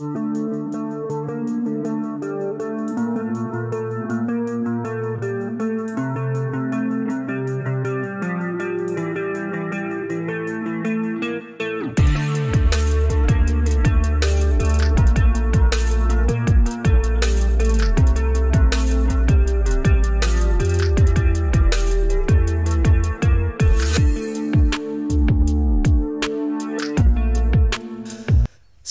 Música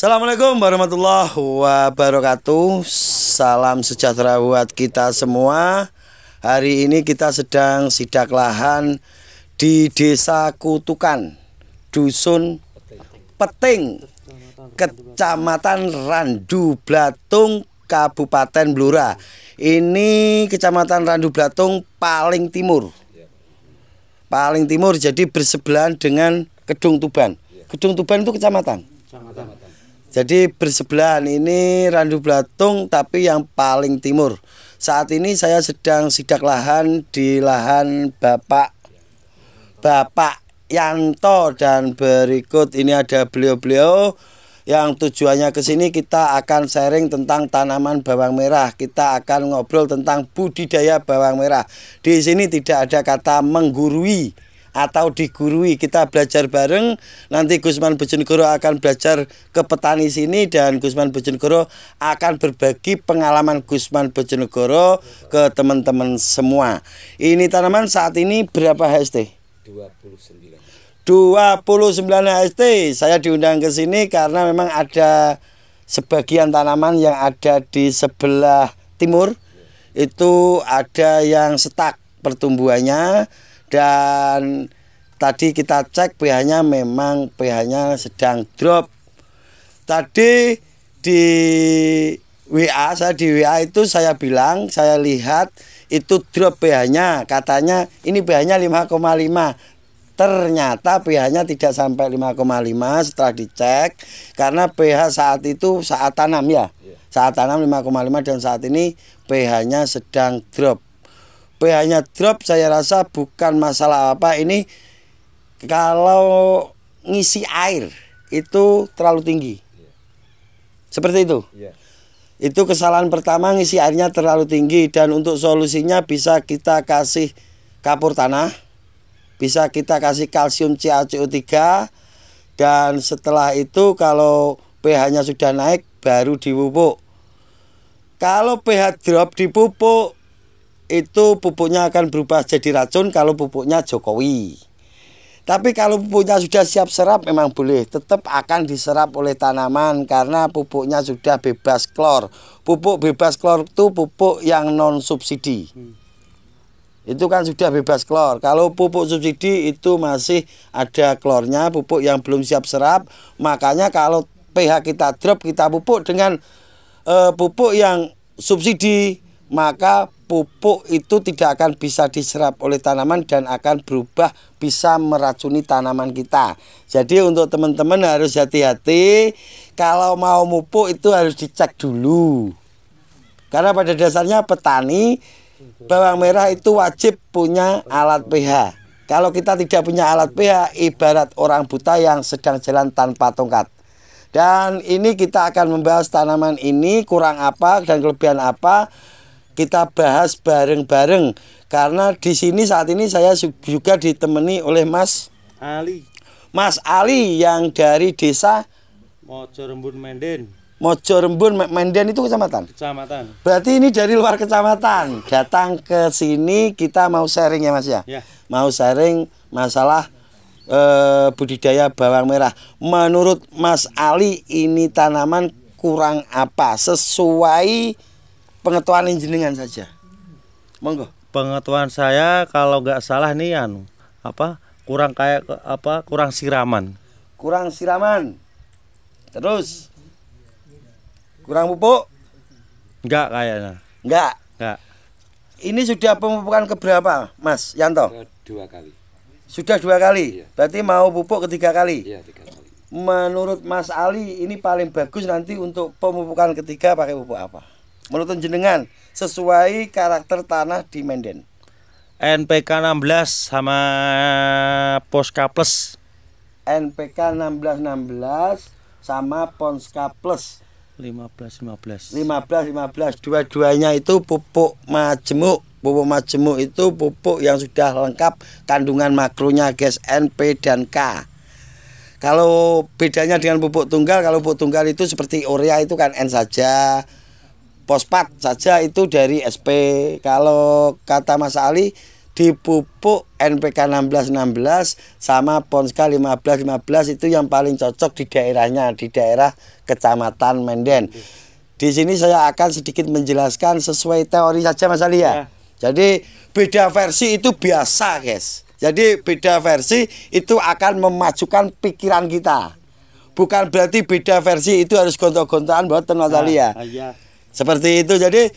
Assalamualaikum warahmatullahi wabarakatuh. Salam sejahtera buat kita semua. Hari ini kita sedang sidak lahan di Desa Kutukan, Dusun Peting, Kecamatan Randu Blatung, Kabupaten Blora. Ini Kecamatan Randu Blatung paling timur. Paling timur jadi bersebelahan dengan Kedung Tuban. Kedung Tuban itu Kecamatan. Jadi bersebelahan ini Randu Blatung tapi yang paling timur. Saat ini saya sedang sidak lahan di lahan Bapak Bapak Yanto dan berikut ini ada beliau-beliau yang tujuannya ke sini kita akan sharing tentang tanaman bawang merah. Kita akan ngobrol tentang budidaya bawang merah. Di sini tidak ada kata menggurui atau digurui kita belajar bareng nanti Gusman Bojonegoro akan belajar ke petani sini dan Gusman Bojonegoro akan berbagi pengalaman Gusman Bojonegoro ke teman-teman semua ini tanaman saat ini berapa HST? 29 29 HST saya diundang ke sini karena memang ada sebagian tanaman yang ada di sebelah timur itu ada yang setak pertumbuhannya dan tadi kita cek pH-nya memang pH-nya sedang drop. Tadi di WA saya di WA itu saya bilang saya lihat itu drop pH-nya katanya ini pH-nya 5,5 ternyata pH-nya tidak sampai 5,5 setelah dicek karena pH saat itu saat tanam ya iya. saat tanam 5,5 dan saat ini pH-nya sedang drop pH-nya drop saya rasa bukan masalah apa ini kalau ngisi air itu terlalu tinggi. Iya. Seperti itu. Iya. Itu kesalahan pertama ngisi airnya terlalu tinggi dan untuk solusinya bisa kita kasih kapur tanah. Bisa kita kasih kalsium CaCO3 dan setelah itu kalau pH-nya sudah naik baru dipupuk. Kalau pH drop dipupuk itu pupuknya akan berubah jadi racun kalau pupuknya Jokowi. Tapi kalau pupuknya sudah siap serap memang boleh, tetap akan diserap oleh tanaman karena pupuknya sudah bebas klor. Pupuk bebas klor itu pupuk yang non subsidi. Itu kan sudah bebas klor. Kalau pupuk subsidi itu masih ada klornya, pupuk yang belum siap serap. Makanya kalau pH kita drop, kita pupuk dengan uh, pupuk yang subsidi maka pupuk itu tidak akan bisa diserap oleh tanaman dan akan berubah bisa meracuni tanaman kita. Jadi untuk teman-teman harus hati-hati kalau mau pupuk itu harus dicek dulu. Karena pada dasarnya petani bawang merah itu wajib punya alat pH. Kalau kita tidak punya alat pH ibarat orang buta yang sedang jalan tanpa tongkat. Dan ini kita akan membahas tanaman ini kurang apa dan kelebihan apa kita bahas bareng-bareng karena di sini saat ini saya juga ditemani oleh Mas Ali. Mas Ali yang dari desa Mojo Rembun Menden. Mojo Rembun Menden itu kecamatan. Kecamatan. Berarti ini dari luar kecamatan. Datang ke sini kita mau sharing ya Mas ya. ya. Mau sharing masalah eh, budidaya bawang merah. Menurut Mas Ali ini tanaman kurang apa sesuai pengetahuan jenengan saja. Monggo. Pengetahuan saya kalau nggak salah nih anu apa kurang kayak apa kurang siraman. Kurang siraman. Terus kurang pupuk? Enggak kayaknya. Enggak. Enggak. Ini sudah pemupukan keberapa, Mas Yanto? Eh, dua kali. Sudah dua kali. Iya. Berarti mau pupuk ketiga kali. Iya, tiga kali. Menurut Mas Ali ini paling bagus nanti untuk pemupukan ketiga pakai pupuk apa? menurut jenengan sesuai karakter tanah di Menden NPK 16 sama Posca Plus NPK 16 16 sama Posca Plus 15 15 15 15 dua-duanya itu pupuk majemuk pupuk majemuk itu pupuk yang sudah lengkap kandungan makronya gas NP dan K kalau bedanya dengan pupuk tunggal kalau pupuk tunggal itu seperti urea itu kan N saja pospat saja itu dari SP. Kalau kata Mas Ali dipupuk NPK 1616 sama Ponska 1515 itu yang paling cocok di daerahnya, di daerah Kecamatan Menden. Di sini saya akan sedikit menjelaskan sesuai teori saja Mas Ali ya. ya. Jadi beda versi itu biasa, guys. Jadi beda versi itu akan memajukan pikiran kita. Bukan berarti beda versi itu harus gontok-gontokan buat Mas ah, Ali ya. ya. Seperti itu. Jadi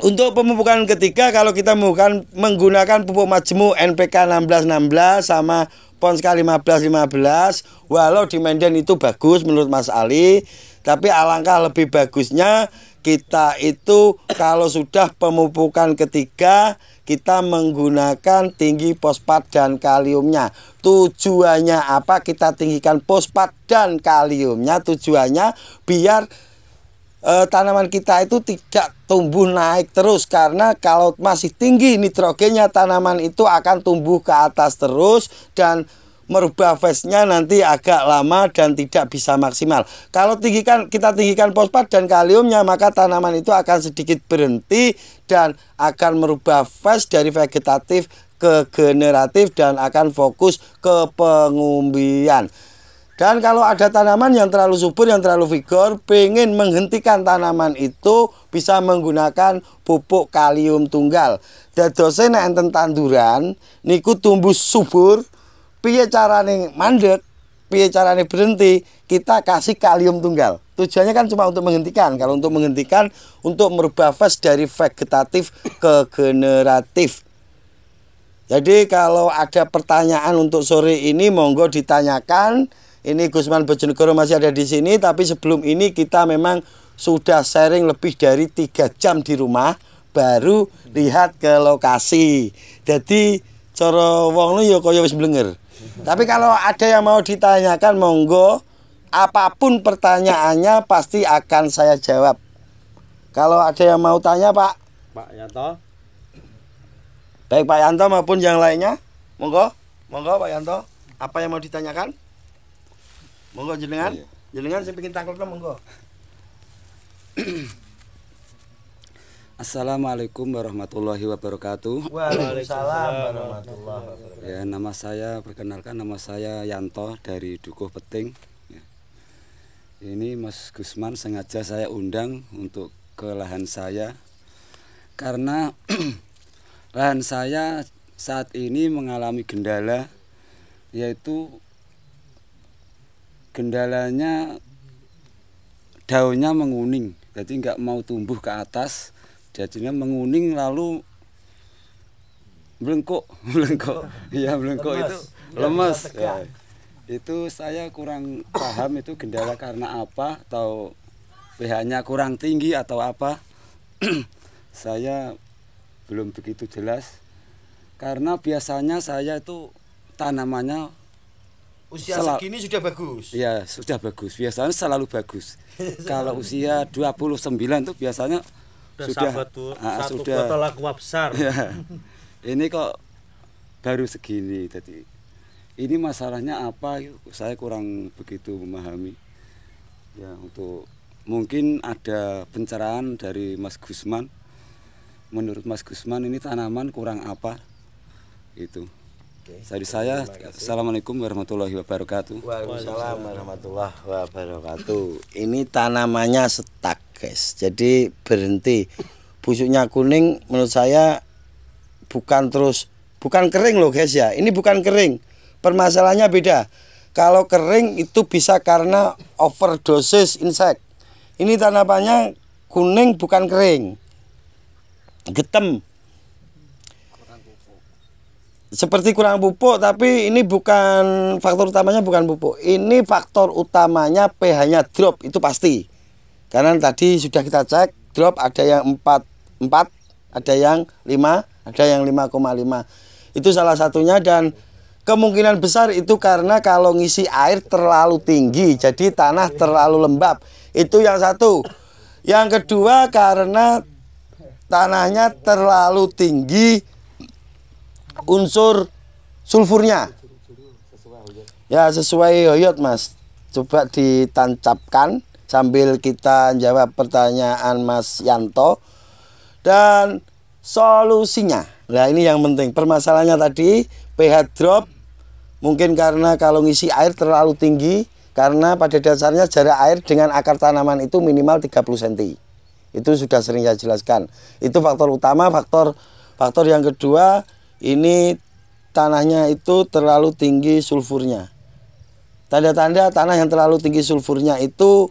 untuk pemupukan ketiga kalau kita menggunakan, menggunakan pupuk majemuk NPK 1616 sama Ponska 1515 walau di Menden itu bagus menurut Mas Ali tapi alangkah lebih bagusnya kita itu kalau sudah pemupukan ketiga kita menggunakan tinggi fosfat dan kaliumnya tujuannya apa kita tinggikan fosfat dan kaliumnya tujuannya biar Eh, tanaman kita itu tidak tumbuh naik terus karena kalau masih tinggi nitrogennya tanaman itu akan tumbuh ke atas terus dan merubah face-nya nanti agak lama dan tidak bisa maksimal. Kalau tinggikan kita tinggikan fosfat dan kaliumnya maka tanaman itu akan sedikit berhenti dan akan merubah face dari vegetatif ke generatif dan akan fokus ke pengumbian. Dan kalau ada tanaman yang terlalu subur, yang terlalu vigor, pengen menghentikan tanaman itu bisa menggunakan pupuk kalium tunggal. Dadose nek enten tanduran niku tumbuh subur, piye carane mandek, piye carane berhenti, kita kasih kalium tunggal. Tujuannya kan cuma untuk menghentikan. Kalau untuk menghentikan untuk merubah fase dari vegetatif ke generatif. Jadi kalau ada pertanyaan untuk sore ini monggo ditanyakan ini Gusman Bojonegoro masih ada di sini tapi sebelum ini kita memang sudah sharing lebih dari tiga jam di rumah baru lihat ke lokasi jadi coro wong lu ya koyo wis tapi kalau ada yang mau ditanyakan monggo apapun pertanyaannya pasti akan saya jawab kalau ada yang mau tanya Pak Pak Yanto baik Pak Yanto maupun yang lainnya monggo monggo Pak Yanto apa yang mau ditanyakan monggo jenengan oh, iya. jenengan sing pengin tangklukno monggo Assalamualaikum warahmatullahi wabarakatuh. Waalaikumsalam warahmatullahi wabarakatuh. Ya, nama saya perkenalkan nama saya Yanto dari Dukuh Peting. Ya. Ini Mas Gusman sengaja saya undang untuk ke lahan saya karena lahan saya saat ini mengalami kendala yaitu Kendalanya daunnya menguning, jadi nggak mau tumbuh ke atas, jadinya menguning lalu melengkuk, melengkuk, Iya melengkuk itu iya, lemes. Ya. Itu saya kurang paham itu kendala karena apa atau pH-nya kurang tinggi atau apa. saya belum begitu jelas karena biasanya saya itu tanamannya usia Sel segini sudah bagus. Iya, sudah bagus. Biasanya selalu bagus. Kalau usia 29 itu biasanya sudah sudah tuh, ah, satu sudah, botol aqua besar. Ya. Ini kok baru segini tadi. Ini masalahnya apa? Saya kurang begitu memahami. Ya, untuk mungkin ada pencerahan dari Mas Gusman. Menurut Mas Gusman ini tanaman kurang apa? Itu. Oke. Dari saya, Assalamualaikum warahmatullahi wabarakatuh. Waalaikumsalam warahmatullahi wabarakatuh. Ini tanamannya setak, guys. Jadi berhenti. Busuknya kuning, menurut saya bukan terus, bukan kering loh, guys ya. Ini bukan kering. Permasalahannya beda. Kalau kering itu bisa karena overdosis insek. Ini tanamannya kuning bukan kering. Getem seperti kurang pupuk tapi ini bukan faktor utamanya bukan pupuk ini faktor utamanya pH-nya drop itu pasti karena tadi sudah kita cek drop ada yang 4 4 ada yang 5 ada yang 5,5 itu salah satunya dan kemungkinan besar itu karena kalau ngisi air terlalu tinggi jadi tanah terlalu lembab itu yang satu yang kedua karena tanahnya terlalu tinggi unsur sulfurnya. Ya, sesuai hoyot, Mas. Coba ditancapkan sambil kita jawab pertanyaan Mas Yanto dan solusinya. Nah, ini yang penting. Permasalahannya tadi pH drop mungkin karena kalau ngisi air terlalu tinggi karena pada dasarnya jarak air dengan akar tanaman itu minimal 30 cm. Itu sudah sering saya jelaskan. Itu faktor utama, faktor faktor yang kedua ini tanahnya itu terlalu tinggi sulfurnya. Tanda-tanda tanah yang terlalu tinggi sulfurnya itu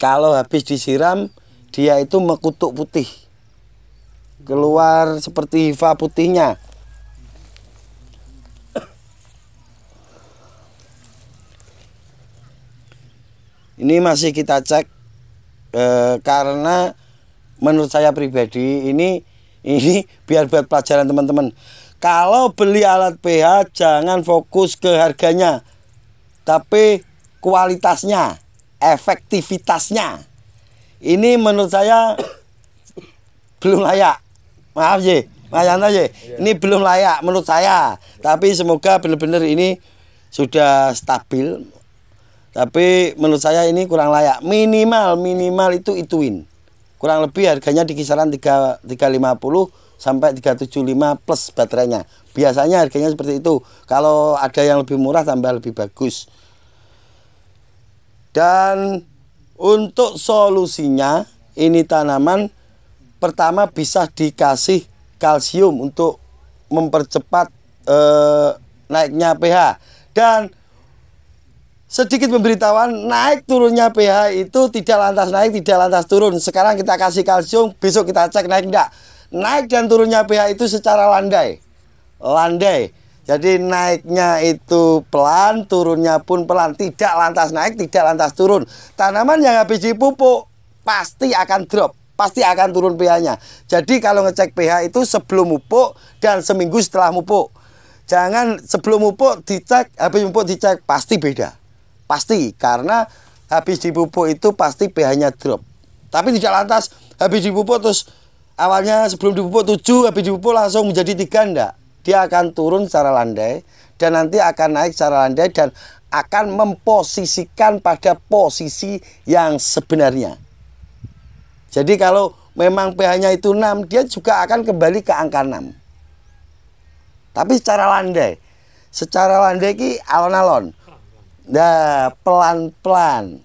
kalau habis disiram dia itu mekutuk putih. Keluar seperti hifa putihnya. Ini masih kita cek eh, karena menurut saya pribadi ini ini biar buat pelajaran teman-teman. Kalau beli alat pH jangan fokus ke harganya, tapi kualitasnya, efektivitasnya. Ini menurut saya belum layak. Maaf Ye, Mas Ye. Iya. Ini belum layak menurut saya. Tapi semoga benar-benar ini sudah stabil. Tapi menurut saya ini kurang layak. Minimal minimal itu ituin kurang lebih harganya di kisaran 3 350 sampai 375 plus baterainya. Biasanya harganya seperti itu. Kalau ada yang lebih murah tambah lebih bagus. Dan untuk solusinya ini tanaman pertama bisa dikasih kalsium untuk mempercepat eh, naiknya pH dan sedikit pemberitahuan naik turunnya pH itu tidak lantas naik tidak lantas turun sekarang kita kasih kalsium besok kita cek naik enggak naik dan turunnya pH itu secara landai landai jadi naiknya itu pelan turunnya pun pelan tidak lantas naik tidak lantas turun tanaman yang habis pupuk pasti akan drop pasti akan turun pH-nya jadi kalau ngecek pH itu sebelum pupuk dan seminggu setelah pupuk jangan sebelum pupuk dicek habis pupuk dicek pasti beda Pasti karena habis dipupuk itu pasti pH-nya drop. Tapi tidak lantas habis dipupuk terus awalnya sebelum dipupuk 7 habis dipupuk langsung menjadi 3 enggak. Dia akan turun secara landai dan nanti akan naik secara landai dan akan memposisikan pada posisi yang sebenarnya. Jadi kalau memang pH-nya itu 6, dia juga akan kembali ke angka 6. Tapi secara landai. Secara landai ki alon-alon. Nah, pelan-pelan.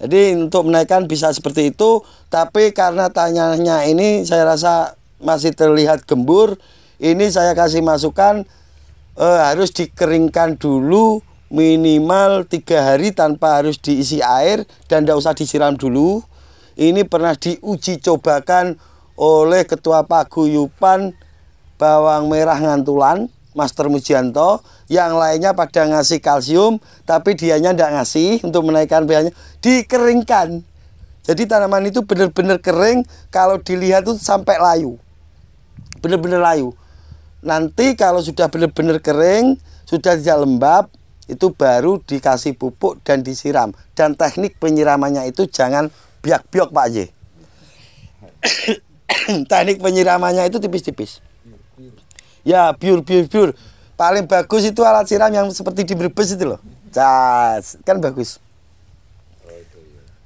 Jadi untuk menaikkan bisa seperti itu, tapi karena tanyanya ini saya rasa masih terlihat gembur, ini saya kasih masukan eh, harus dikeringkan dulu minimal tiga hari tanpa harus diisi air dan tidak usah disiram dulu. Ini pernah diuji cobakan oleh Ketua Paguyupan Bawang Merah Ngantulan, Master Mujianto yang lainnya pada ngasih kalsium tapi dianya tidak ngasih untuk menaikkan pH-nya dikeringkan jadi tanaman itu benar-benar kering kalau dilihat tuh sampai layu benar-benar layu nanti kalau sudah benar-benar kering sudah tidak lembab itu baru dikasih pupuk dan disiram dan teknik penyiramannya itu jangan biak biak Pak J teknik penyiramannya itu tipis-tipis ya biur biur biur paling bagus itu alat siram yang seperti di Brebes itu loh cas kan bagus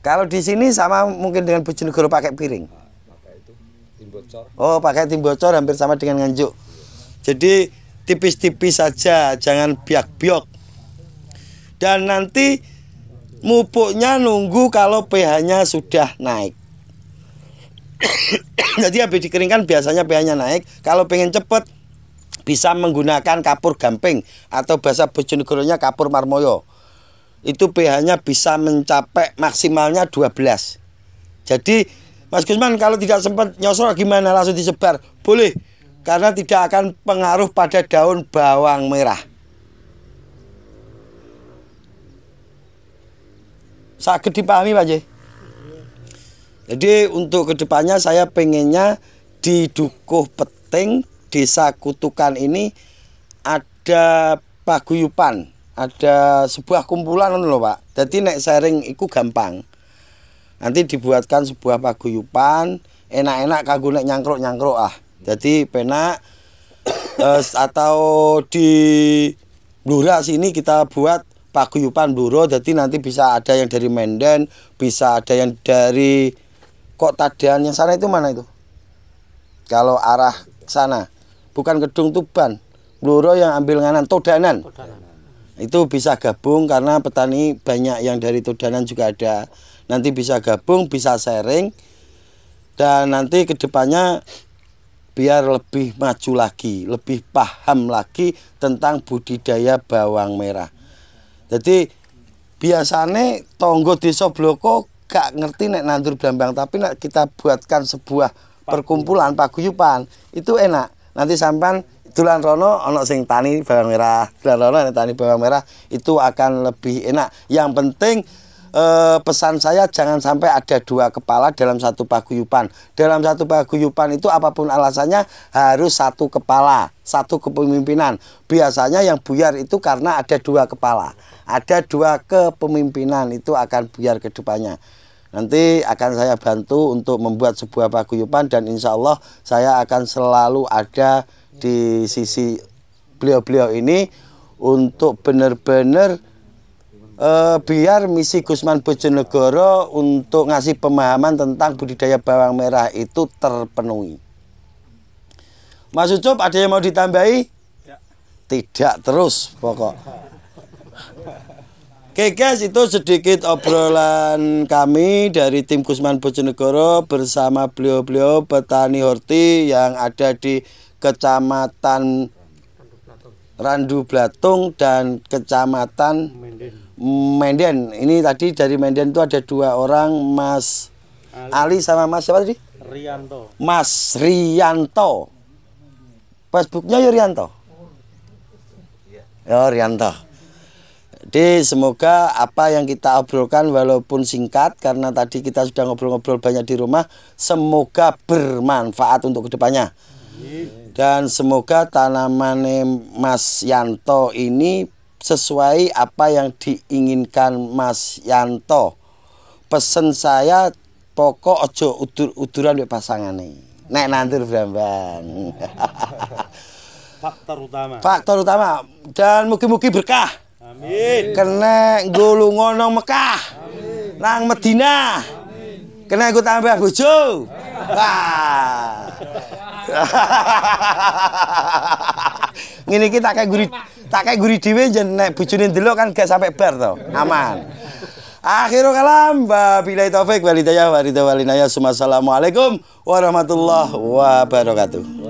kalau di sini sama mungkin dengan Bojonegoro pakai piring oh pakai tim bocor hampir sama dengan nganjuk jadi tipis-tipis saja jangan biak-biok dan nanti mupuknya nunggu kalau pH-nya sudah naik jadi habis dikeringkan biasanya pH-nya naik kalau pengen cepet bisa menggunakan kapur gamping atau bahasa Bojonegoronya kapur marmoyo. Itu pH-nya bisa mencapai maksimalnya 12. Jadi Mas Gusman kalau tidak sempat nyosor gimana langsung disebar? Boleh karena tidak akan pengaruh pada daun bawang merah. Sakit dipahami Pak Jay? Jadi untuk kedepannya saya pengennya di dukuh peting desa Kutukan ini ada paguyupan, ada sebuah kumpulan loh Pak. Jadi naik sharing itu gampang. Nanti dibuatkan sebuah paguyupan, enak-enak kanggo naik nyangkruk-nyangkruk ah. Jadi penak eh, atau di Blura sini kita buat paguyupan Blura jadi nanti bisa ada yang dari Menden, bisa ada yang dari kok tadian yang sana itu mana itu? Kalau arah sana bukan gedung Tuban Bluro yang ambil nganan Todanan, itu bisa gabung karena petani banyak yang dari Todanan juga ada nanti bisa gabung bisa sharing dan nanti kedepannya biar lebih maju lagi lebih paham lagi tentang budidaya bawang merah jadi biasanya tonggo di Sobloko gak ngerti nek nandur blambang tapi nek kita buatkan sebuah perkumpulan paguyupan itu enak nanti sampan Dulan Rono ono sing tani bawang merah, Dulan Rono yang tani bawang merah itu akan lebih enak. Yang penting eh, pesan saya jangan sampai ada dua kepala dalam satu paguyupan. Dalam satu paguyupan itu apapun alasannya harus satu kepala, satu kepemimpinan. Biasanya yang buyar itu karena ada dua kepala, ada dua kepemimpinan itu akan buyar ke Nanti akan saya bantu untuk membuat sebuah paguyupan dan insya Allah saya akan selalu ada di sisi beliau-beliau ini untuk benar-benar e, biar misi Gusman Bojonegoro untuk ngasih pemahaman tentang budidaya bawang merah itu terpenuhi. Mas Ucup, ada yang mau ditambahi? Ya. Tidak terus pokok. Oke guys, itu sedikit obrolan kami dari tim Kusman Bojonegoro bersama beliau-beliau petani horti yang ada di Kecamatan Randu Blatung dan Kecamatan Menden. Ini tadi dari Menden itu ada dua orang, Mas Ali, Ali sama Mas siapa tadi? Rianto. Mas Rianto. Facebooknya ya Rianto. Oh, Rianto. Jadi semoga apa yang kita obrolkan walaupun singkat karena tadi kita sudah ngobrol-ngobrol banyak di rumah, semoga bermanfaat untuk kedepannya. Dan semoga tanaman Mas Yanto ini sesuai apa yang diinginkan Mas Yanto. Pesan saya pokok ojo udur-uduran di pasangan nih. Nek nanti berambang. Faktor utama. Faktor utama dan mungkin-mungkin berkah. Amin. Kena nggo ngonong Mekah. Amin. Nang Medina. Amin. Kena gue tambah bojo. Wah. Ngene iki tak kae guri tak kayak guri dhewe yen nek bojone ndelok kan gak sampai bar to. Aman. Akhiru kalam Bila taufik walidaya walidaya walinaya Assalamualaikum warahmatullahi wabarakatuh